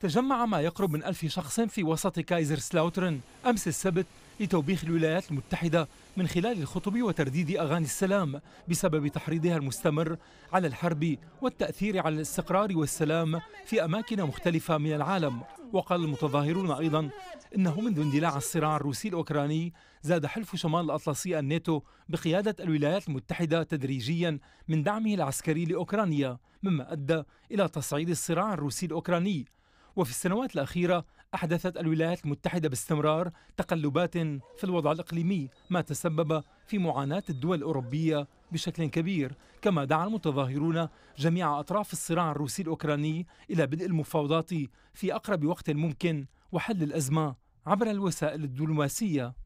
تجمع ما يقرب من ألف شخص في وسط كايزر سلاوترن أمس السبت لتوبيخ الولايات المتحدة من خلال الخطب وترديد أغاني السلام بسبب تحريضها المستمر على الحرب والتأثير على الاستقرار والسلام في أماكن مختلفة من العالم وقال المتظاهرون أيضا إنه منذ اندلاع الصراع الروسي الأوكراني زاد حلف شمال الأطلسي الناتو بقيادة الولايات المتحدة تدريجيا من دعمه العسكري لأوكرانيا مما أدى إلى تصعيد الصراع الروسي الأوكراني وفي السنوات الأخيرة أحدثت الولايات المتحدة باستمرار تقلبات في الوضع الإقليمي ما تسبب في معاناة الدول الأوروبية بشكل كبير كما دعا المتظاهرون جميع أطراف الصراع الروسي الأوكراني إلى بدء المفاوضات في أقرب وقت ممكن وحل الأزمة عبر الوسائل الدبلوماسية